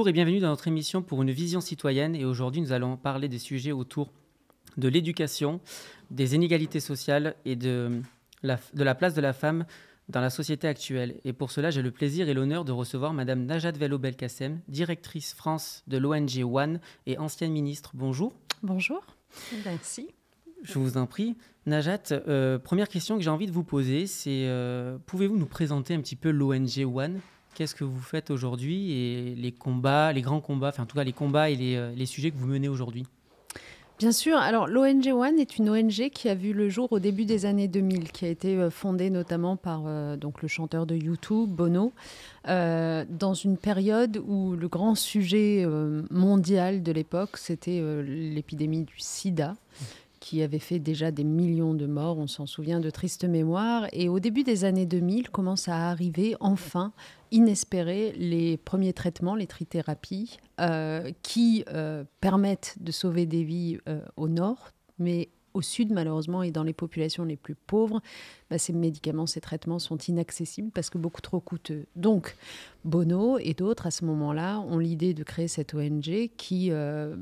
Bonjour et bienvenue dans notre émission pour une vision citoyenne et aujourd'hui nous allons parler des sujets autour de l'éducation, des inégalités sociales et de la, de la place de la femme dans la société actuelle. Et pour cela, j'ai le plaisir et l'honneur de recevoir Madame Najat Vello belkacem directrice France de l'ONG One et ancienne ministre. Bonjour. Bonjour. Merci. Je vous en prie. Najat, euh, première question que j'ai envie de vous poser, c'est euh, pouvez-vous nous présenter un petit peu l'ONG One qu'est-ce que vous faites aujourd'hui et les combats, les grands combats, enfin en tout cas les combats et les, euh, sujets que vous menez aujourd'hui Bien sûr. Alors, l'ONG One est une ONG qui a vu le jour au début des années 2000, qui a été euh, fondée notamment par euh, donc le chanteur de YouTube, Bono, dans une période où le grand sujet mondial de l'époque, c'était l'épidémie du sida, qui avait fait déjà des millions de morts, on s'en souvient de tristes mémoires. Et au début des années 2000, commencent à arriver enfin, inespérés, les premiers traitements, les trithérapies, euh, qui euh, permettent de sauver des vies euh, au nord, mais au sud, malheureusement, et dans les populations les plus pauvres, bah, ces médicaments, ces traitements sont inaccessibles parce que beaucoup trop coûteux. Donc, Bono et d'autres, à ce moment-là, ont l'idée de créer cette ONG qui euh,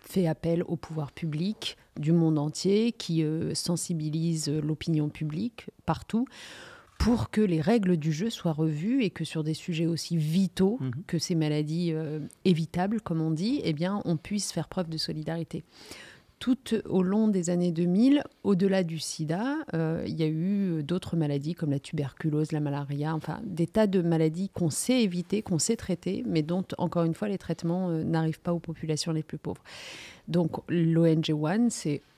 fait appel au pouvoir public du monde entier, qui euh, sensibilise l'opinion publique partout pour que les règles du jeu soient revues et que sur des sujets aussi vitaux mhm. que ces maladies euh, évitables, comme on dit, eh bien, on puisse faire preuve de solidarité tout au long des années 2000, au-delà du sida, euh, il y a eu d'autres maladies comme la tuberculose, la malaria, enfin des tas de maladies qu'on sait éviter, qu'on sait traiter, mais dont, encore une fois, les traitements euh, n'arrivent pas aux populations les plus pauvres. Donc l'ONG One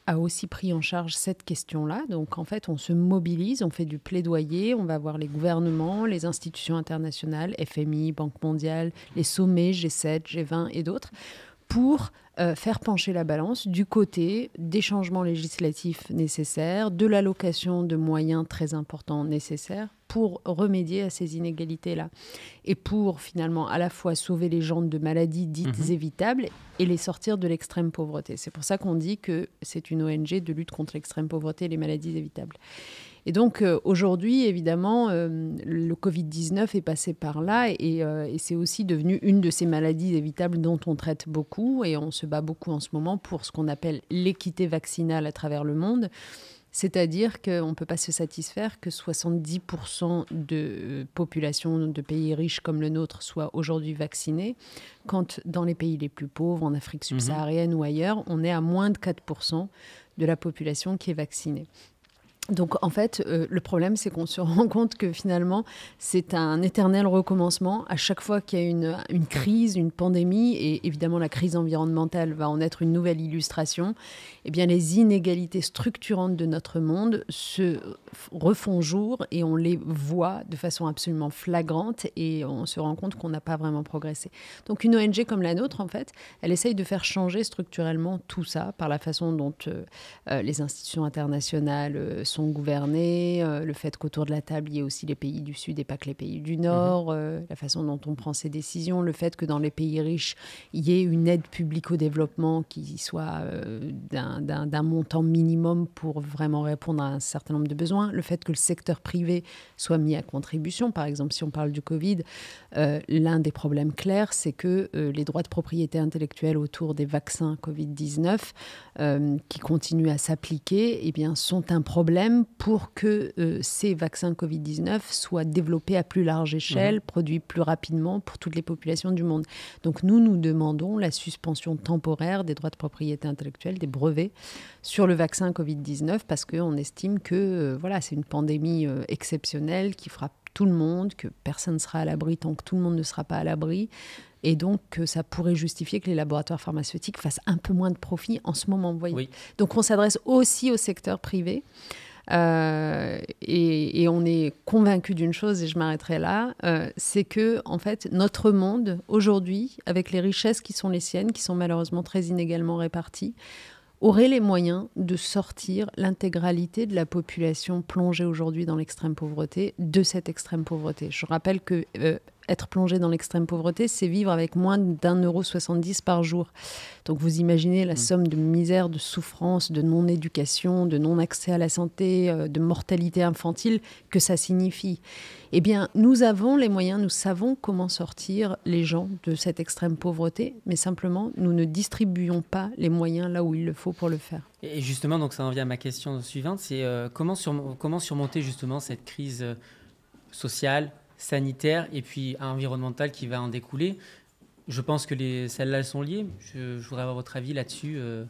a aussi pris en charge cette question-là. Donc en fait, on se mobilise, on fait du plaidoyer, on va voir les gouvernements, les institutions internationales, FMI, Banque mondiale, les sommets G7, G20 et d'autres, pour euh, faire pencher la balance du côté des changements législatifs nécessaires, de l'allocation de moyens très importants nécessaires pour remédier à ces inégalités-là et pour finalement à la fois sauver les gens de maladies dites mhm. évitables et les sortir de l'extrême pauvreté. C'est pour ça qu'on dit que c'est une ONG de lutte contre l'extrême pauvreté et les maladies évitables. Et donc euh, aujourd'hui, évidemment, euh, le Covid-19 est passé par là euh, et, c'est aussi devenu une de ces maladies évitables dont on traite beaucoup et on se bat beaucoup en ce moment pour ce qu'on appelle l'équité vaccinale à travers le monde. C'est-à-dire qu'on ne peut pas se satisfaire que 70% de populations de pays riches comme le nôtre soient aujourd'hui vaccinées, quand dans les pays les plus pauvres, en Afrique mhm. subsaharienne ou ailleurs, on est à moins de 4% de la population qui est vaccinée. Donc en fait, euh, le problème, c'est qu'on se rend compte que finalement, c'est un éternel recommencement. À chaque fois qu'il y a une, crise, une pandémie, et évidemment la crise environnementale va en être une nouvelle illustration, eh bien les inégalités structurantes de notre monde se refont jour et on les voit de façon absolument flagrante et on se rend compte qu'on n'a pas vraiment progressé. Donc une ONG comme la nôtre, en fait, elle essaye de faire changer structurellement tout ça par la façon dont euh, euh, les institutions internationales sont gouvernés, euh, le fait qu'autour de la table, il y ait aussi les pays du Sud et pas que les pays du mhm. Nord, euh, la façon dont on prend ses décisions, le fait que dans les pays riches, il y ait une aide publique au développement qui soit euh, d'un montant minimum pour vraiment répondre à un certain nombre de besoins, le fait que le secteur privé soit mis à contribution. Par exemple, si on parle du Covid, l'un des problèmes clairs, c'est que les droits de propriété intellectuelle autour des vaccins Covid-19 qui continuent à s'appliquer, eh bien, sont un problème pour que euh, ces vaccins Covid-19 soient développés à plus large échelle, mhm. produits plus rapidement pour toutes les populations du monde. Donc nous, nous demandons la suspension temporaire des droits de propriété intellectuelle, des brevets sur le vaccin Covid-19 parce qu'on estime que euh, voilà, c'est une pandémie euh, exceptionnelle qui frappe tout le monde, que personne ne sera à l'abri tant que tout le monde ne sera pas à l'abri. Et donc, ça pourrait justifier que les laboratoires pharmaceutiques fassent un peu moins de profit en ce moment. Vous Donc, on s'adresse aussi au secteur privé. Euh, et, on est convaincu d'une chose, et je m'arrêterai là, euh, c'est que en fait notre monde aujourd'hui, avec les richesses qui sont les siennes, qui sont malheureusement très inégalement réparties, aurait les moyens de sortir l'intégralité de la population plongée aujourd'hui dans l'extrême pauvreté de cette extrême pauvreté. Je rappelle que euh, être plongé dans l'extrême pauvreté, c'est vivre avec moins d'un euro soixante par jour. Donc vous imaginez la mmh. somme de misère, de souffrance, de non-éducation, de non-accès à la santé, euh, de mortalité infantile que ça signifie. Eh bien, nous avons les moyens, nous savons comment sortir les gens de cette extrême pauvreté, mais simplement, nous ne distribuons pas les moyens là où il le faut pour le faire. Et justement, donc ça en vient à ma question suivante, c'est euh, comment surmonter justement cette crise euh, sociale, sanitaire et puis environnemental qui va en découler. Je pense que les, celles-là sont liées. Je, voudrais avoir votre avis là-dessus. Euh.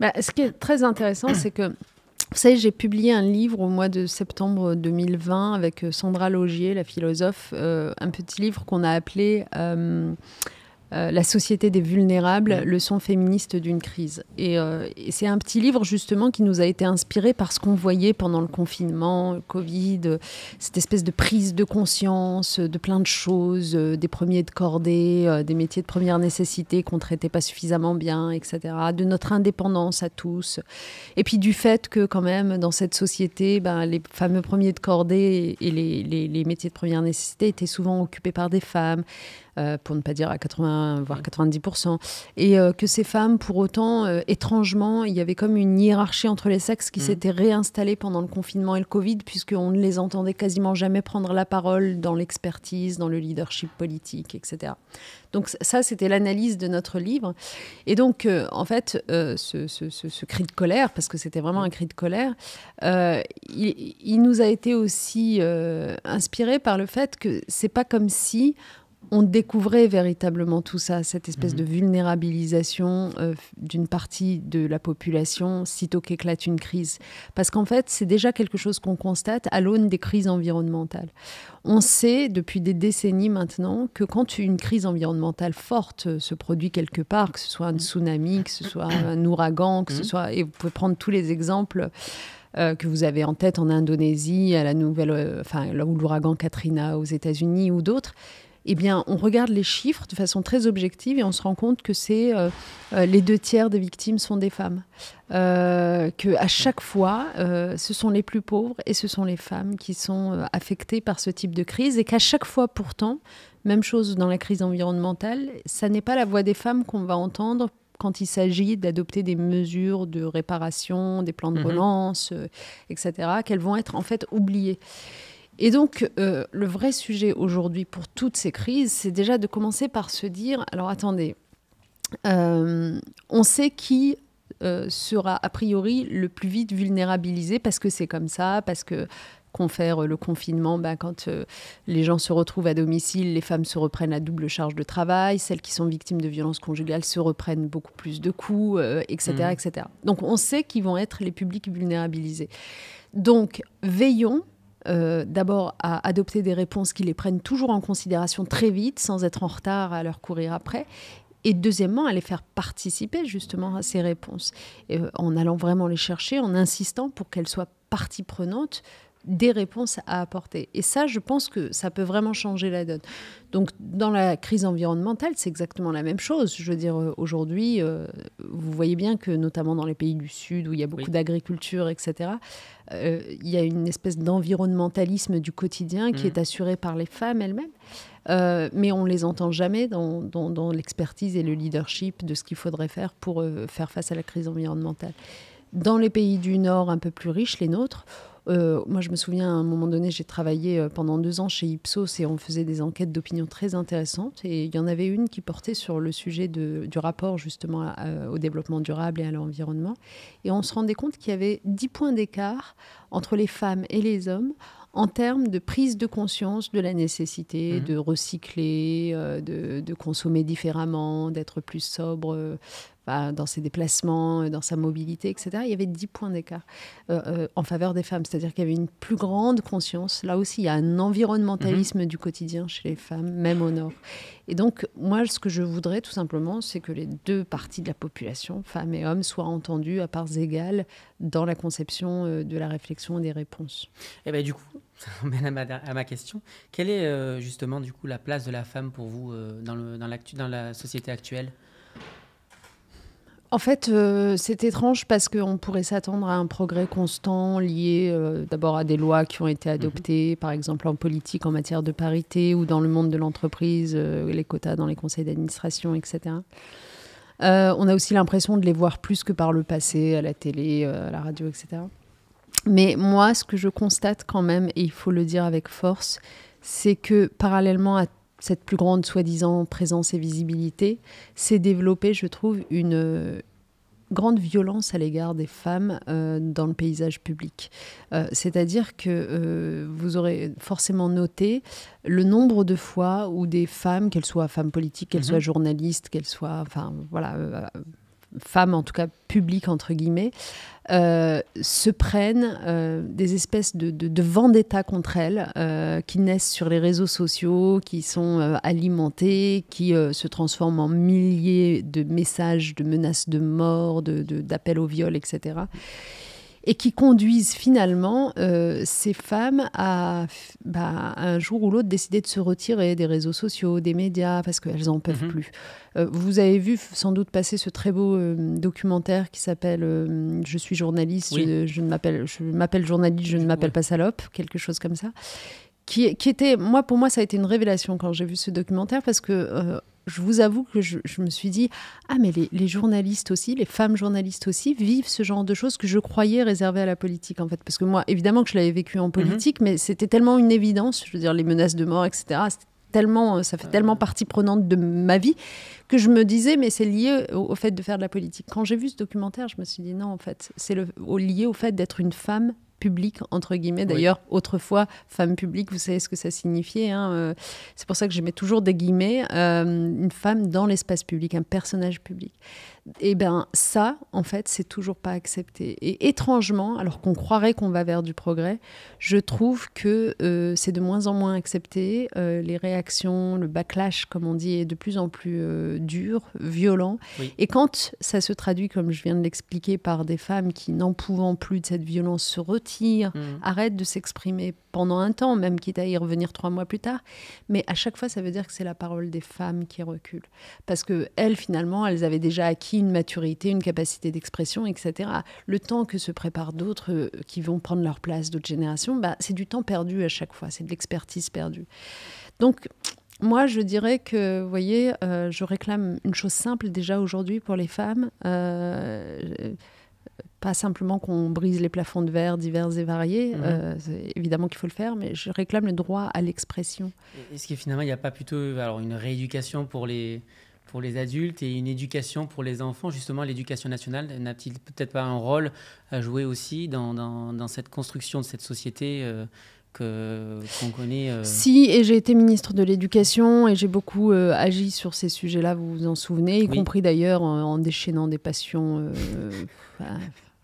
Bah, ce qui est très intéressant, c'est que vous savez, j'ai publié un livre au mois de septembre 2020 avec euh, Sandra Logier, la philosophe, euh, un petit livre qu'on a appelé euh, La société des vulnérables, le leçon féministe d'une crise. Euh, et, c'est un petit livre justement qui nous a été inspiré par ce qu'on voyait pendant le confinement, le Covid, cette espèce de prise de conscience euh, de plein de choses, des premiers de cordée, des métiers de première nécessité qu'on traitait pas suffisamment bien, etc. De notre indépendance à tous. Et puis du fait que quand même dans cette société, ben, les fameux premiers de cordée et les métiers de première nécessité étaient souvent occupés par des femmes. Euh, pour ne pas dire à 80 voire 90%, et euh, que ces femmes, pour autant, euh, étrangement, il y avait comme une hiérarchie entre les sexes qui mm. s'était réinstallée pendant le confinement et le Covid, puisqu'on ne les entendait quasiment jamais prendre la parole dans l'expertise, dans le leadership politique, etc. Donc ça, c'était l'analyse de notre livre. Et donc, en fait, ce, ce, cri de colère, parce que c'était vraiment un cri de colère, il, il, nous a été aussi inspiré par le fait que c'est pas comme si on découvrait véritablement tout ça, cette espèce mhm. de vulnérabilisation euh, d'une partie de la population sitôt qu'éclate une crise. Parce qu'en fait, c'est déjà quelque chose qu'on constate à l'aune des crises environnementales. On sait depuis des décennies maintenant que quand une crise environnementale forte euh, se produit quelque part, que ce soit un mhm. tsunami, que ce soit un ouragan, que ce mhm. soit... Et vous pouvez prendre tous les exemples. Euh, que vous avez en tête en Indonésie, à la nouvelle, enfin, l'ouragan Katrina aux États-Unis ou d'autres, eh bien, on regarde les chiffres de façon très objective et on se rend compte que c'est euh, euh, les deux tiers des victimes sont des femmes. Euh, que à chaque fois, euh, ce sont les plus pauvres et ce sont les femmes qui sont affectées par ce type de crise et qu'à chaque fois, pourtant, même chose dans la crise environnementale, ça n'est pas la voix des femmes qu'on va entendre quand il s'agit d'adopter des mesures de réparation, des plans de mhm. relance, etc., qu'elles vont être en fait oubliées. Et donc, euh, le vrai sujet aujourd'hui pour toutes ces crises, c'est déjà de commencer par se dire, alors attendez, euh, on sait qui euh, sera a priori le plus vite vulnérabilisé parce que c'est comme ça, parce que fait le confinement, ben, quand les gens se retrouvent à domicile, les femmes se reprennent la double charge de travail, celles qui sont victimes de violences conjugales se reprennent beaucoup plus de coups, etc., etc. Mm. Donc on sait qui vont être les publics vulnérabilisés. Donc veillons euh, d'abord à adopter des réponses qui les prennent toujours en considération très vite, sans être en retard à leur courir après. Et deuxièmement, à les faire participer justement à ces réponses, euh, en allant vraiment les chercher, en insistant pour qu'elles soient partie prenante des réponses à apporter. Et ça, je pense que ça peut vraiment changer la donne. Donc, dans la crise environnementale, c'est exactement la même chose. Je veux dire, euh, aujourd'hui, euh, vous voyez bien que, notamment dans les pays du Sud, où il y a beaucoup d'agriculture, etc., euh, il y a une espèce d'environnementalisme du quotidien qui mmh. est assuré par les femmes elles-mêmes. mais on ne les entend jamais dans, dans l'expertise et le leadership de ce qu'il faudrait faire pour faire face à la crise environnementale. Dans les pays du Nord un peu plus riches, les nôtres, euh, moi, je me souviens à un moment donné, j'ai travaillé euh, pendant deux ans chez Ipsos et on faisait des enquêtes d'opinion très intéressantes. Et il y en avait une qui portait sur le sujet du rapport justement euh, au développement durable et à l'environnement. Et on se rendait compte qu'il y avait dix points d'écart entre les femmes et les hommes en termes de prise de conscience de la nécessité mmh. de recycler, de, de, consommer différemment, d'être plus sobre dans ses déplacements, euh, dans sa mobilité, etc., il y avait 10 points d'écart euh, euh, en faveur des femmes. C'est-à-dire qu'il y avait une plus grande conscience. Là aussi, il y a un environnementalisme mhm. du quotidien chez les femmes, même au Nord. Et donc, moi, ce que je voudrais tout simplement, c'est que les deux parties de la population, femmes et hommes, soient entendues à parts égales dans la conception de la réflexion et des réponses. Et eh bien, du coup, à ma, à ma, question. Quelle est justement du coup la place de la femme pour vous dans, dans la société actuelle en fait, euh, c'est étrange parce qu'on pourrait s'attendre à un progrès constant lié euh, d'abord à des lois qui ont été adoptées, mhm. par exemple en politique en matière de parité ou dans le monde de l'entreprise, euh, les quotas dans les conseils d'administration, etc. on a aussi l'impression de les voir plus que par le passé, à la télé, à la radio, etc. Mais moi, ce que je constate quand même, et il faut le dire avec force, c'est que parallèlement à cette plus grande soi-disant présence et visibilité, s'est développée, je trouve, une euh, grande violence à l'égard des femmes euh, dans le paysage public. Euh, c'est-à-dire que vous aurez forcément noté le nombre de fois où des femmes, qu'elles soient femmes politiques, qu'elles mhm. soient journalistes, qu'elles soient, enfin voilà, femmes en tout cas publiques entre guillemets, euh, se prennent euh, des espèces de, de, vendetta contre elles euh, qui naissent sur les réseaux sociaux, qui sont alimentés, qui se transforment en milliers de messages, de menaces de mort, d'appels au viol, etc et qui conduisent finalement euh, ces femmes à bah, un jour ou l'autre décider de se retirer des réseaux sociaux, des médias, parce qu'elles n'en peuvent mhm. plus. Euh, vous avez vu sans doute passer ce très beau euh, documentaire qui s'appelle Je suis journaliste, je, ne m'appelle, je m'appelle journaliste, je ne m'appelle pas salope, quelque chose comme ça. Qui, qui, était, moi, pour moi, ça a été une révélation quand j'ai vu ce documentaire parce que je vous avoue que je, me suis dit, ah mais les, journalistes aussi, les femmes journalistes aussi, vivent ce genre de choses que je croyais réservées à la politique, en fait. Parce que moi, évidemment que je l'avais vécu en politique, mhm. mais c'était tellement une évidence, je veux dire, les menaces de mort, etc tellement, ça fait euh. tellement partie prenante de ma vie que je me disais, mais c'est lié au, au, fait de faire de la politique. Quand j'ai vu ce documentaire, je me suis dit, non, en fait, c'est lié au fait d'être une femme public entre guillemets. D'ailleurs, autrefois, femme publique, vous savez ce que ça signifiait. Hein, euh, c'est pour ça que je mets toujours des guillemets. Euh, une femme dans l'espace public, un personnage public et eh bien, ça, en fait, c'est toujours pas accepté. Et étrangement, alors qu'on croirait qu'on va vers du progrès, je trouve que euh, c'est de moins en moins accepté. Euh, les réactions, le backlash, comme on dit, est de plus en plus euh, dur, violent. Et quand ça se traduit, comme je viens de l'expliquer, par des femmes qui, n'en pouvant plus de cette violence, se retirent, mmh. arrêtent de s'exprimer pendant un temps, même quitte à y revenir trois mois plus tard. Mais à chaque fois, ça veut dire que c'est la parole des femmes qui recule. Parce que elles, finalement, elles avaient déjà acquis une maturité, une capacité d'expression, etc. Le temps que se préparent d'autres euh, qui vont prendre leur place, d'autres générations, bah, c'est du temps perdu à chaque fois, c'est de l'expertise perdue. Donc, moi, je dirais que, vous voyez, euh, je réclame une chose simple déjà aujourd'hui pour les femmes. Euh, pas simplement qu'on brise les plafonds de verre divers et variés. Mhm. Euh, évidemment qu'il faut le faire, mais je réclame le droit à l'expression. Est-ce qu'il finalement, il n'y a pas plutôt alors, une rééducation pour les, pour les adultes et une éducation pour les enfants Justement, l'éducation nationale n'a-t-il peut-être pas un rôle à jouer aussi dans, dans, cette construction de cette société euh, qu'on connaît. Euh? Si, et j'ai été ministre de l'Éducation et j'ai beaucoup euh, agi sur ces sujets-là, vous vous en souvenez, y compris d'ailleurs en, déchaînant des passions.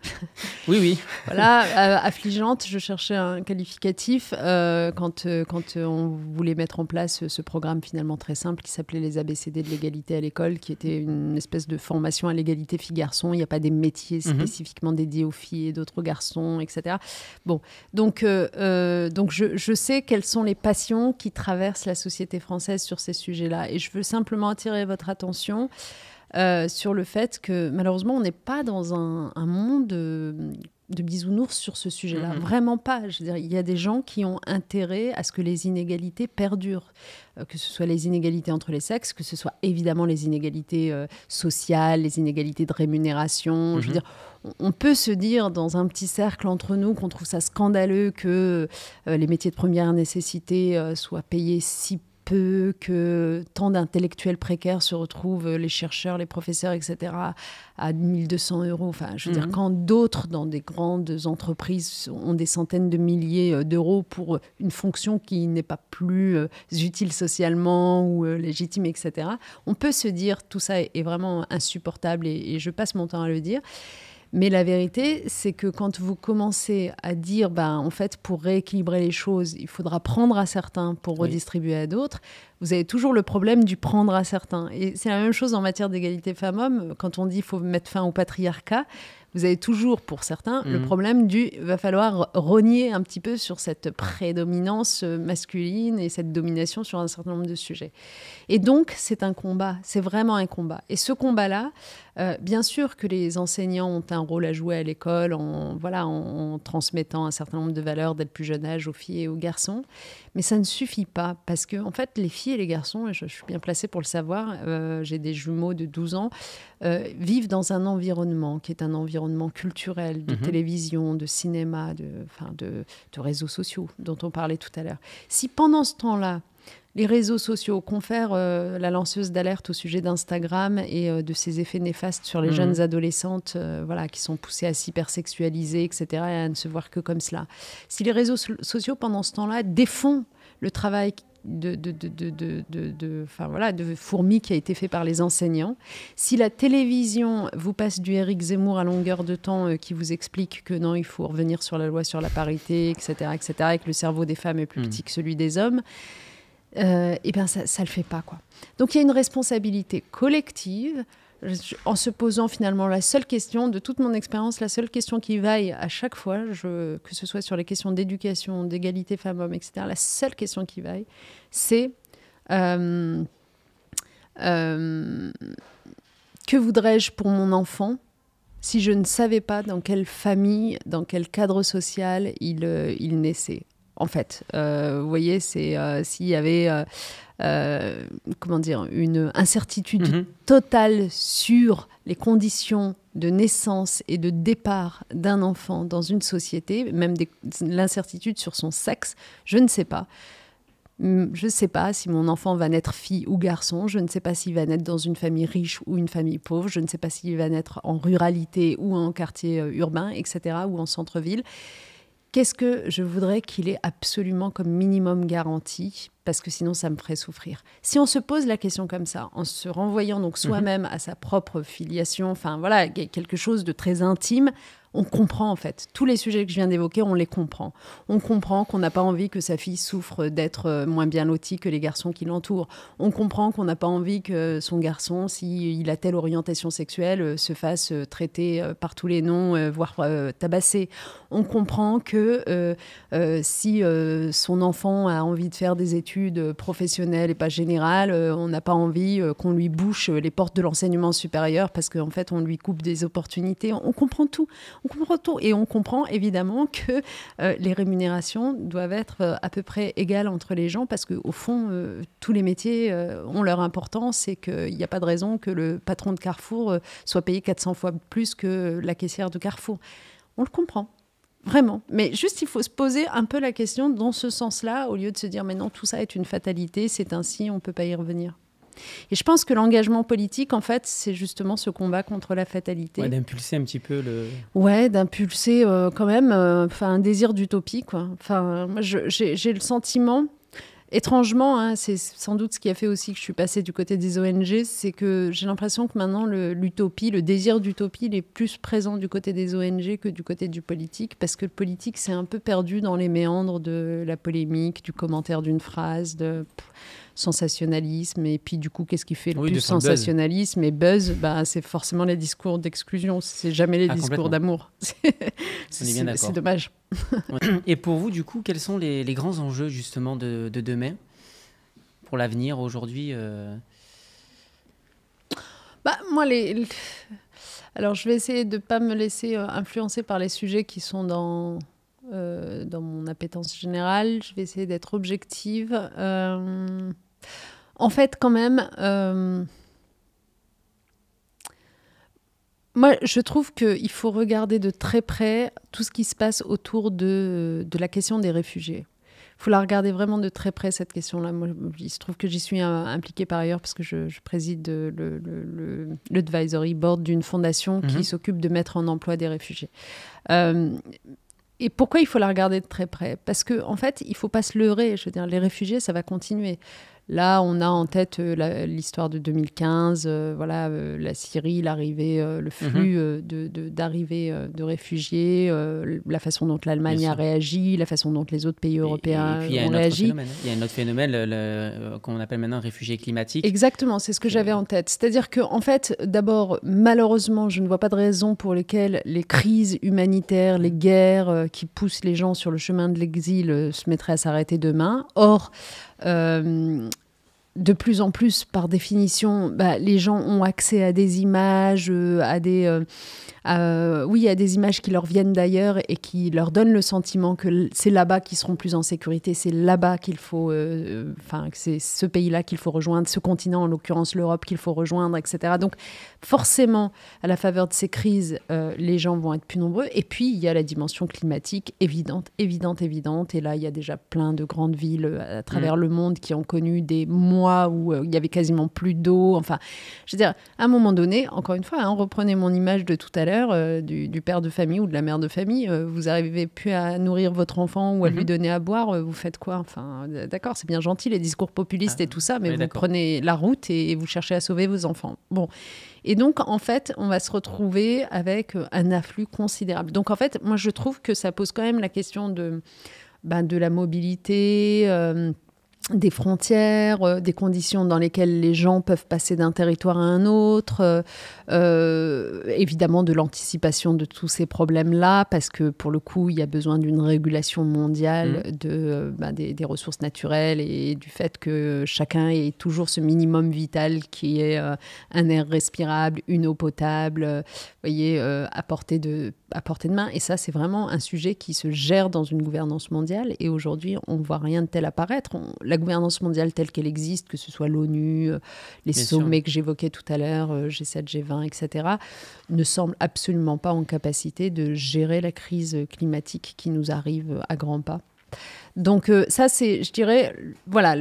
Oui, oui. voilà, euh, affligeante, je cherchais un qualificatif euh, quand, euh, quand on voulait mettre en place ce programme finalement très simple qui s'appelait les ABCD de l'égalité à l'école, qui était une espèce de formation à l'égalité filles-garçons. Il n'y a pas des métiers mhm. spécifiquement dédiés aux filles et d'autres aux garçons, etc. Bon, donc, donc je, je sais quelles sont les passions qui traversent la société française sur ces sujets-là. Et je veux simplement attirer votre attention. Euh, sur le fait que malheureusement, on n'est pas dans un, monde de, bisounours sur ce sujet-là. Mhm. Vraiment pas. Je veux dire, il y a des gens qui ont intérêt à ce que les inégalités perdurent euh, que ce soit les inégalités entre les sexes, que ce soit évidemment les inégalités euh, sociales, les inégalités de rémunération. Je veux mhm. dire, on peut se dire dans un petit cercle entre nous qu'on trouve ça scandaleux que les métiers de première nécessité soient payés si peu que tant d'intellectuels précaires se retrouvent, les chercheurs, les professeurs, etc., à 1200 euros. Enfin, je veux dire, mhm. quand d'autres dans des grandes entreprises ont des centaines de milliers euh, d'euros pour une fonction qui n'est pas plus euh, utile socialement ou euh, légitime, etc., on peut se dire tout ça est vraiment insupportable et, et je passe mon temps à le dire. Mais la vérité, c'est que quand vous commencez à dire, ben, en fait, pour rééquilibrer les choses, il faudra prendre à certains pour redistribuer à d'autres, vous avez toujours le problème du prendre à certains. Et c'est la même chose en matière d'égalité femmes-hommes. Quand on dit qu'il faut mettre fin au patriarcat, vous avez toujours, pour certains, le mhm. problème du va falloir rogner un petit peu sur cette prédominance masculine et cette domination sur un certain nombre de sujets. Et donc, c'est un combat, c'est vraiment un combat. Et ce combat-là, euh, bien sûr que les enseignants ont un rôle à jouer à l'école en, voilà, en transmettant un certain nombre de valeurs dès le plus jeune âge aux filles et aux garçons. Mais ça ne suffit pas parce que, en fait, les filles et les garçons, et je, suis bien placée pour le savoir, euh, j'ai des jumeaux de 12 ans, euh, vivent dans un environnement qui est un environnement culturel, de mhm. télévision, de cinéma, de, de réseaux sociaux dont on parlait tout à l'heure. Si pendant ce temps-là, les réseaux sociaux confèrent euh, la lanceuse d'alerte au sujet d'Instagram et euh, de ses effets néfastes sur les mhm. jeunes adolescentes euh, voilà, qui sont poussées à s'hypersexualiser, etc., et à ne se voir que comme cela. Si les réseaux sociaux, pendant ce temps-là, défont le travail de, de, de, voilà, de fourmi qui a été fait par les enseignants. Si la télévision vous passe du Eric Zemmour à longueur de temps qui vous explique que non, il faut revenir sur la loi sur la parité, etc., etc., et que le cerveau des femmes est plus mhm. petit que celui des hommes, et euh, eh bien ça ne le fait pas. Quoi. Donc il y a une responsabilité collective en se posant finalement la seule question, de toute mon expérience, la seule question qui vaille à chaque fois, que ce soit sur les questions d'éducation, d'égalité femmes-hommes, etc., la seule question qui vaille, c'est euh, euh, que voudrais-je pour mon enfant si je ne savais pas dans quelle famille, dans quel cadre social il naissait en fait. Euh, vous voyez, c'est euh, s'il y avait euh, comment dire une incertitude mhm. totale sur les conditions de naissance et de départ d'un enfant dans une société, même l'incertitude sur son sexe, je ne sais pas. Hmm, je ne sais pas si mon enfant va naître fille ou garçon, je ne sais pas s'il va naître dans une famille riche ou une famille pauvre, je ne sais pas s'il va naître en ruralité ou en quartier urbain, etc., ou en centre-ville. Qu'est-ce que je voudrais qu'il ait absolument comme minimum garanti Parce que sinon, ça me ferait souffrir. Si on se pose la question comme ça, en se renvoyant donc mhm. soi-même à sa propre filiation, enfin voilà, quelque chose de très intime, on comprend en fait. Tous les sujets que je viens d'évoquer, on les comprend. On comprend qu'on n'a pas envie que sa fille souffre d'être euh, moins bien lotie que les garçons qui l'entourent. On comprend qu'on n'a pas envie que son garçon, s'il a telle orientation sexuelle, euh, se fasse euh, traiter par tous les noms, voire tabasser. On comprend que si son enfant a envie de faire des études professionnelles et pas générales, on n'a pas envie qu'on lui bouche les portes de l'enseignement supérieur parce qu'en fait, on lui coupe des opportunités. On comprend tout on comprend tout. Et on comprend évidemment que euh, les rémunérations doivent être euh, à peu près égales entre les gens parce qu'au fond, euh, tous les métiers ont leur importance et qu'il n'y a pas de raison que le patron de Carrefour soit payé 400 fois plus que la caissière de Carrefour. On le comprend. Vraiment. Mais juste, il faut se poser un peu la question dans ce sens-là, au lieu de se dire, mais non, tout ça est une fatalité, c'est ainsi, on ne peut pas y revenir. Et je pense que l'engagement politique, en fait, c'est justement ce combat contre la fatalité. Ouais, d'impulser un petit peu le. Ouais, d'impulser euh, quand même euh, enfin un désir d'utopie. Quoi. Enfin, j'ai, le sentiment. Étrangement, hein, c'est sans doute ce qui a fait aussi que je suis passée du côté des ONG, c'est que j'ai l'impression que maintenant l'utopie, le, désir d'utopie, il est plus présent du côté des ONG que du côté du politique, parce que le politique s'est un peu perdu dans les méandres de la polémique, du commentaire d'une phrase, de sensationnalisme. Et puis, du coup, qu'est-ce qui fait le plus sensationnalisme et buzz bah, C'est forcément les discours d'exclusion. C'est jamais les ah, discours d'amour. C'est dommage. et pour vous, du coup, quels sont les, les grands enjeux justement de, demain pour l'avenir aujourd'hui euh? bah, Moi, les. Alors, je vais essayer de ne pas me laisser euh, influencer par les sujets qui sont dans euh, dans mon appétence générale. Je vais essayer d'être objective. Euh, en fait, quand même, euh, moi, je trouve qu'il faut regarder de très près tout ce qui se passe autour de, la question des réfugiés Il faut la regarder vraiment de très près, cette question-là. il se trouve que j'y suis impliquée par ailleurs parce que je, préside l'advisory le, le, board d'une fondation qui mhm. s'occupe de mettre en emploi des réfugiés. Euh, et pourquoi il faut la regarder de très près Parce que en fait, il faut pas se leurrer. Je veux dire, les réfugiés, ça va continuer. Là, on a en tête euh, l'histoire de 2015, euh, voilà, euh, la Syrie, l'arrivée, le mhm. flux d'arrivées de, de, réfugiés, la façon dont l'Allemagne a réagi, la façon dont les autres pays européens ont réagi. Hein. Il y a un autre phénomène qu'on appelle maintenant réfugiés climatique. Exactement, c'est ce que j'avais en tête. C'est-à-dire que, en fait, d'abord, malheureusement, je ne vois pas de raison pour lesquelles les crises humanitaires, les guerres qui poussent les gens sur le chemin de l'exil se mettraient à s'arrêter demain. Or, de plus en plus, par définition, bah, les gens ont accès à des images, euh, à des, euh, oui, à des images qui leur viennent d'ailleurs et qui leur donnent le sentiment que c'est là-bas qu'ils seront plus en sécurité, c'est là-bas qu'il faut, euh, enfin, que c'est ce pays-là qu'il faut rejoindre, ce continent, en l'occurrence l'Europe, qu'il faut rejoindre, etc. Donc, forcément, à la faveur de ces crises, les gens vont être plus nombreux. Et puis, il y a la dimension climatique évidente, évidente, évidente. Et là, il y a déjà plein de grandes villes à travers mmh. le monde qui ont connu des moins où euh, il y avait quasiment plus d'eau. Enfin, je veux dire, à un moment donné, encore une fois, hein, reprenez mon image de tout à l'heure euh, du, père de famille ou de la mère de famille. Euh, vous arrivez plus à nourrir votre enfant ou à lui mhm. donner à boire. vous faites quoi Enfin, d'accord, c'est bien gentil les discours populistes ah, et tout ça, mais vous prenez la route et, vous cherchez à sauver vos enfants. Bon. Et donc, en fait, on va se retrouver avec un afflux considérable. Donc, en fait, moi, je trouve que ça pose quand même la question de, ben, de la mobilité des frontières, euh, des conditions dans lesquelles les gens peuvent passer d'un territoire à un autre, euh, euh, évidemment de l'anticipation de tous ces problèmes-là, parce que pour le coup, il y a besoin d'une régulation mondiale mmh. de, bah, des, ressources naturelles et du fait que chacun ait toujours ce minimum vital qui est un air respirable, une eau potable, voyez, à portée, de, à portée de main. Et ça, c'est vraiment un sujet qui se gère dans une gouvernance mondiale. Et aujourd'hui, on ne voit rien de tel apparaître. On, la gouvernance mondiale telle qu'elle existe, que ce soit l'ONU, euh, les sommets que j'évoquais tout à l'heure, G7, G20, etc., ne semble absolument pas en capacité de gérer la crise climatique qui nous arrive à grands pas. Donc euh, ça, c'est, je dirais, voilà,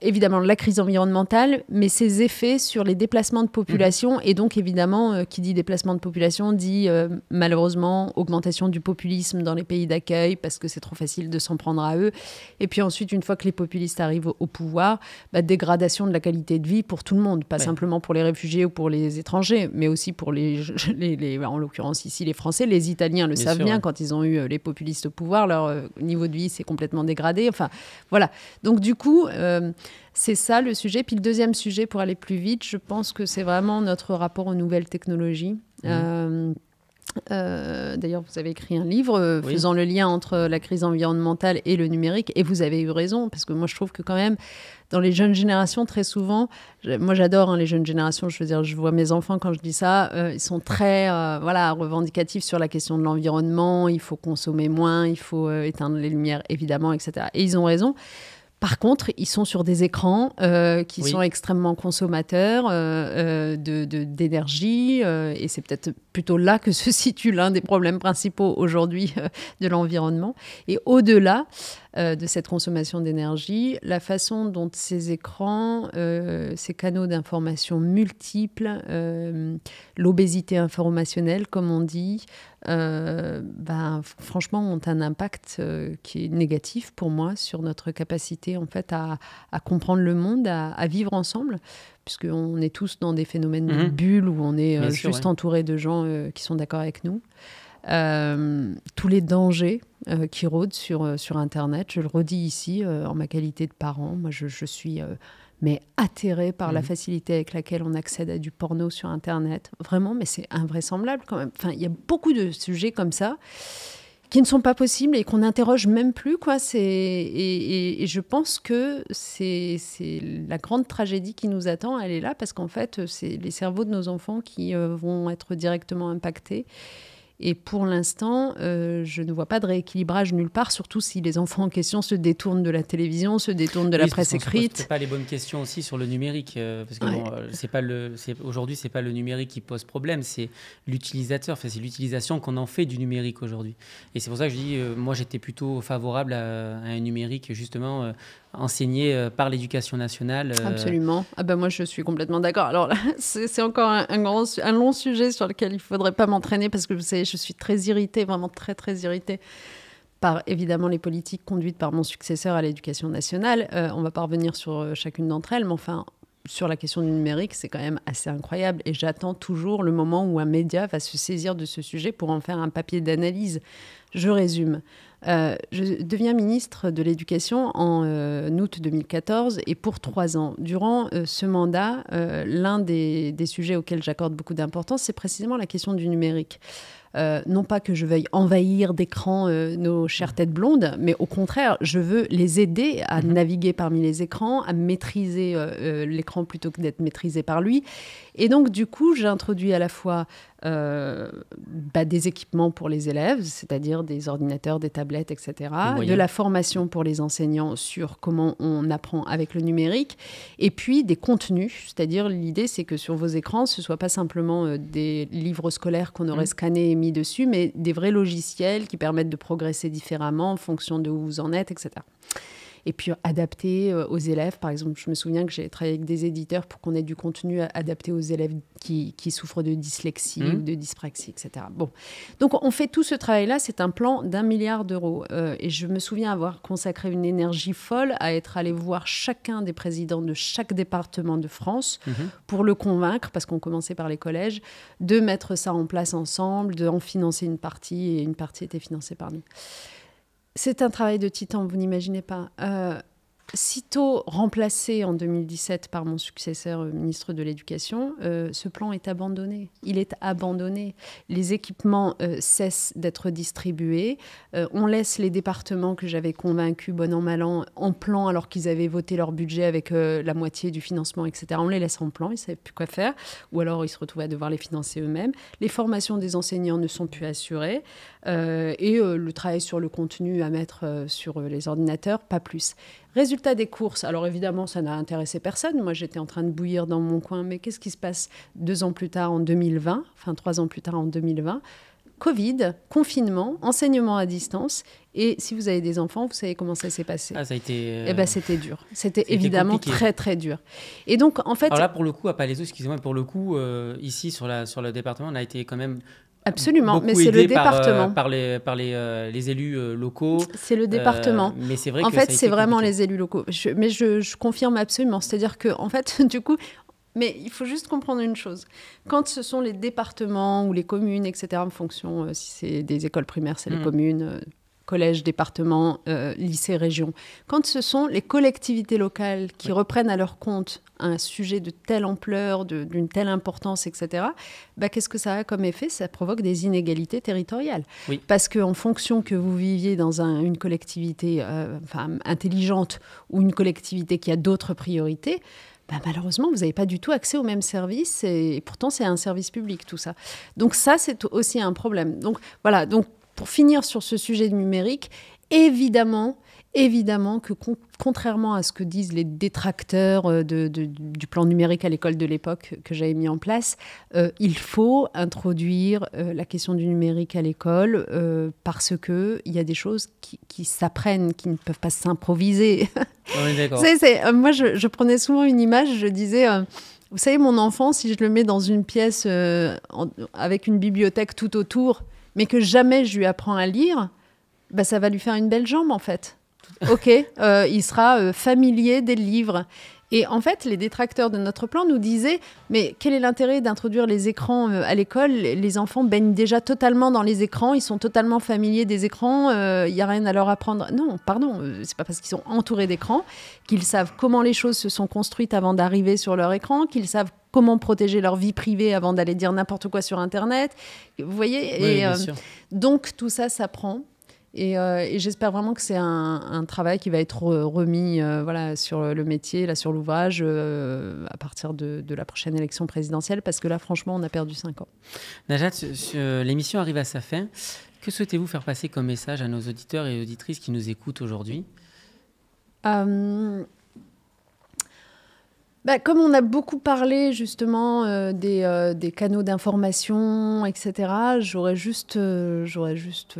évidemment la crise environnementale, mais ses effets sur les déplacements de population. Mm-hmm. Et donc, évidemment, euh, qui dit déplacement de population dit euh, malheureusement augmentation du populisme dans les pays d'accueil parce que c'est trop facile de s'en prendre à eux. Et puis ensuite, une fois que les populistes arrivent au, pouvoir, bah, dégradation de la qualité de vie pour tout le monde, pas simplement pour les réfugiés ou pour les étrangers, mais aussi pour les, les, en l'occurrence ici, les Français, les Italiens le savent bien quand ils ont eu les populistes au pouvoir, leur niveau c'est complètement dégradé. Enfin, voilà. Donc, du coup, euh, c'est ça le sujet. Puis le deuxième sujet, pour aller plus vite, je pense que c'est vraiment notre rapport aux nouvelles technologies. Mmh. Euh, euh, d'ailleurs, vous avez écrit un livre euh, faisant le lien entre la crise environnementale et le numérique, et vous avez eu raison, parce que moi je trouve que quand même, dans les jeunes générations, très souvent, moi j'adore hein, les jeunes générations, je veux dire, je vois mes enfants quand je dis ça, euh, ils sont très voilà, revendicatifs sur la question de l'environnement, il faut consommer moins, il faut éteindre les lumières, évidemment, etc. Et ils ont raison. Par contre, ils sont sur des écrans euh, qui sont extrêmement consommateurs euh, euh, de d'énergie, et c'est peut-être plutôt là que se situe l'un des problèmes principaux aujourd'hui de l'environnement. Et au-delà, euh, de cette consommation d'énergie, la façon dont ces écrans, euh, ces canaux d'information multiples, euh, l'obésité informationnelle, comme on dit, ben, franchement, ont un impact qui est négatif pour moi sur notre capacité en fait à, comprendre le monde, à, vivre ensemble puisqu'on est tous dans des phénomènes de mhm. bulles où on est juste entouré de gens qui sont d'accord avec nous. Euh, tous les dangers euh, qui rôdent sur, euh, sur Internet. Je le redis ici en ma qualité de parent. Moi, je, suis mais atterrée par la mhm. facilité avec laquelle on accède à du porno sur Internet. Vraiment, mais c'est invraisemblable quand même. Enfin, il y a beaucoup de sujets comme ça qui ne sont pas possibles et qu'on n'interroge même plus. Quoi. Et, et, et, je pense que c'est la grande tragédie qui nous attend, elle est là, parce qu'en fait, c'est les cerveaux de nos enfants qui vont être directement impactés. Et pour l'instant, euh, je ne vois pas de rééquilibrage nulle part, surtout si les enfants en question se détournent de la télévision, se détournent de la presse écrite. Pas les bonnes questions aussi sur le numérique, euh, parce que bon, euh, c'est pas le, aujourd'hui c'est pas le numérique qui pose problème, c'est l'utilisateur, enfin, c'est l'utilisation qu'on en fait du numérique aujourd'hui. Et c'est pour ça que je dis, moi j'étais plutôt favorable à, un numérique justement enseigné euh, par l'éducation nationale. Euh, Absolument. Ah ben moi, je suis complètement d'accord. Alors là, c'est encore un, grand, un long sujet sur lequel il ne faudrait pas m'entraîner parce que vous savez, je suis très irritée, vraiment très, très irritée par évidemment les politiques conduites par mon successeur à l'éducation nationale. Euh, on ne va pas revenir sur chacune d'entre elles, mais enfin, sur la question du numérique, c'est quand même assez incroyable. Et j'attends toujours le moment où un média va se saisir de ce sujet pour en faire un papier d'analyse. Je résume. Euh, je deviens ministre de l'Éducation en euh, août 2014 et pour trois ans. Durant euh, ce mandat, l'un des, sujets auxquels j'accorde beaucoup d'importance, c'est précisément la question du numérique. non pas que je veuille envahir d'écran nos chères têtes blondes, mais au contraire, je veux les aider à mhm. naviguer parmi les écrans, à maîtriser l'écran plutôt que d'être maîtrisé par lui. Et donc, du coup, j'ai à la fois euh, bah, des équipements pour les élèves, c'est-à-dire des ordinateurs, des tablettes, etc. De la formation pour les enseignants sur comment on apprend avec le numérique. Et puis des contenus, c'est-à-dire l'idée c'est que sur vos écrans, ce ne soit pas simplement euh, des livres scolaires qu'on aurait mm. scannés et mis dessus, mais des vrais logiciels qui permettent de progresser différemment en fonction de où vous en êtes, etc et puis adapter euh, aux élèves. Par exemple, je me souviens que j'ai travaillé avec des éditeurs pour qu'on ait du contenu adapté aux élèves qui, souffrent de dyslexie mmh. ou de dyspraxie, etc. Bon. Donc on fait tout ce travail-là, c'est un plan d'un milliard d'euros. Euh, et je me souviens avoir consacré une énergie folle à être allé voir chacun des présidents de chaque département de France mmh pour le convaincre, parce qu'on commençait par les collèges, de mettre ça en place ensemble, de en financer une partie, et une partie était financée par nous. C'est un travail de titan, vous n'imaginez pas. Euh, sitôt remplacé en 2017 par mon successeur euh, ministre de l'Éducation, euh, ce plan est abandonné. Il est abandonné. Les équipements euh, cessent d'être distribués. on laisse les départements que j'avais convaincus, bon an, mal an, en plan alors qu'ils avaient voté leur budget avec la moitié du financement, etc. On les laisse en plan, ils ne savaient plus quoi faire. Ou alors ils se retrouvent à devoir les financer eux-mêmes. Les formations des enseignants ne sont plus assurées. et le travail sur le contenu à mettre sur les ordinateurs, pas plus. Résultat des courses, alors évidemment, ça n'a intéressé personne. Moi, j'étais en train de bouillir dans mon coin, mais qu'est-ce qui se passe deux ans plus tard, en 2020, enfin trois ans plus tard, en 2020 Covid, confinement, enseignement à distance. Et si vous avez des enfants, vous savez comment ça s'est passé. Ah, ça a été. Euh, eh ben, c'était dur. C'était évidemment très, très dur. Et donc, en fait. Alors là, pour le coup, à Palaiso, excusez-moi, pour le coup, euh, ici, sur, la, sur le département, on a été quand même Absolument, mais c'est le département. Par, euh, par les, euh, élus euh, locaux. C'est le département. mais c'est vrai En fait, c'est vraiment les élus locaux. mais je, confirme absolument. C'est-à-dire que, en fait, du coup, mais il faut juste comprendre une chose. Quand ce sont les départements ou les communes, etc., en fonction, si c'est des écoles primaires, c'est les hmm. communes, Collège, départements, lycée, euh, lycées, régions, quand ce sont les collectivités locales qui reprennent à leur compte un sujet de telle ampleur, d'une telle importance, etc., bah, qu'est-ce que ça a comme effet Ça provoque des inégalités territoriales. Oui. Parce qu'en fonction que vous viviez dans une collectivité euh, intelligente ou une collectivité qui a d'autres priorités, bah, malheureusement, vous n'avez pas du tout accès aux mêmes services et, et pourtant c'est un service public tout ça. Donc ça, c'est aussi un problème. Donc voilà, donc pour finir sur ce sujet de numérique, évidemment, évidemment que contrairement à ce que disent les détracteurs euh, de, du plan numérique à l'école de l'époque que j'avais mis en place, euh, il faut introduire euh, la question du numérique à l'école parce qu'il y a des choses qui, s'apprennent, qui ne peuvent pas s'improviser. Ah moi, je, prenais souvent une image, je disais... vous savez, mon enfant, si je le mets dans une pièce avec une bibliothèque tout autour, mais que jamais je lui apprends à lire, bah, ça va lui faire une belle jambe en fait. Ok, euh, il sera euh, familier des livres. Et en fait, les détracteurs de notre plan nous disaient, mais quel est l'intérêt d'introduire les écrans euh, à l'école Les enfants baignent déjà totalement dans les écrans, ils sont totalement familiers des écrans, il y n'y a rien à leur apprendre. Non, pardon, c'est pas parce qu'ils sont entourés d'écrans qu'ils savent comment les choses se sont construites avant d'arriver sur leur écran, qu'ils savent comment protéger leur vie privée avant d'aller dire n'importe quoi sur Internet. Vous voyez et, euh, Donc tout ça, ça prend. Et, euh, j'espère vraiment que c'est un, travail qui va être remis euh, voilà, sur le métier, là, sur l'ouvrage, à partir de, de, la prochaine élection présidentielle, parce que là, franchement, on a perdu 5 ans. Najat, l'émission arrive à sa fin. Que souhaitez-vous faire passer comme message à nos auditeurs et auditrices qui nous écoutent aujourd'hui bah, comme on a beaucoup parlé justement euh, euh, des, canaux d'information, etc., j'aurais juste, euh, j'aurais juste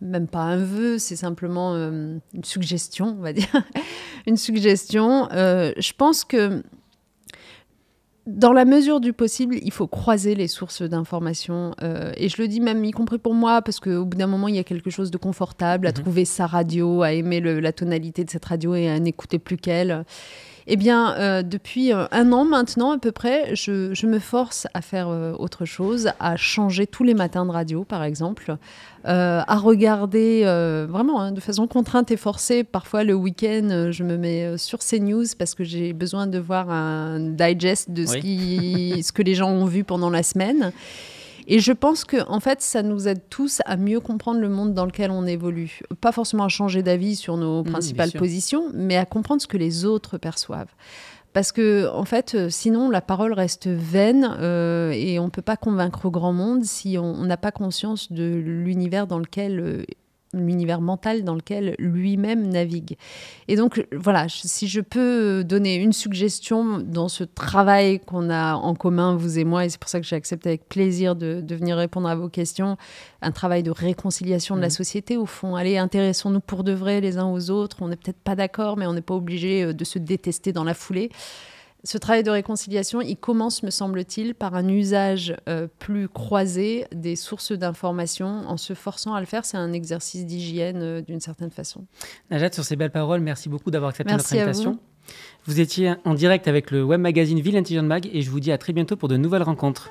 même pas un vœu, c'est simplement une suggestion, on va dire. une suggestion. je pense que dans la mesure du possible, il faut croiser les sources d'information. et je le dis même, y compris pour moi, parce qu'au bout d'un moment, il y a quelque chose de confortable à mhm. trouver sa radio, à aimer la tonalité de cette radio et à n'écouter plus qu'elle. Eh bien, euh, depuis euh, un an maintenant à peu près, je, me force à faire euh, autre chose, à changer tous les matins de radio, par exemple, à regarder vraiment hein, de façon contrainte et forcée. Parfois, le week-end, je me mets sur News parce que j'ai besoin de voir un digest de ce que les gens ont vu pendant la semaine. Et je pense que en fait, ça nous aide tous à mieux comprendre le monde dans lequel on évolue. Pas forcément à changer d'avis sur nos principales positions, mais à comprendre ce que les autres perçoivent parce que en fait, euh, sinon la parole reste vaine euh, et on ne peut pas convaincre grand monde si on n'a pas conscience de l'univers dans lequel euh, l'univers mental dans lequel lui-même navigue. Et donc, voilà, si je peux donner une suggestion dans ce travail qu'on a en commun, vous et moi, et c'est pour ça que j'ai avec plaisir de, venir répondre à vos questions, un travail de réconciliation de la mmh. société, au fond. Allez, intéressons-nous pour de vrai les uns aux autres. On n'est peut-être pas d'accord, mais on n'est pas obligé euh, de se détester dans la foulée ce travail de réconciliation, il commence, me semble-t-il, par un usage euh, plus croisé des sources d'information. En se forçant à le faire, c'est un exercice d'hygiène euh, d'une certaine façon. Najat, sur ces belles paroles, merci beaucoup d'avoir accepté notre invitation. vous. vous étiez en direct avec le web magazine Ville Intelligent Mag et je vous dis à très bientôt pour de nouvelles rencontres.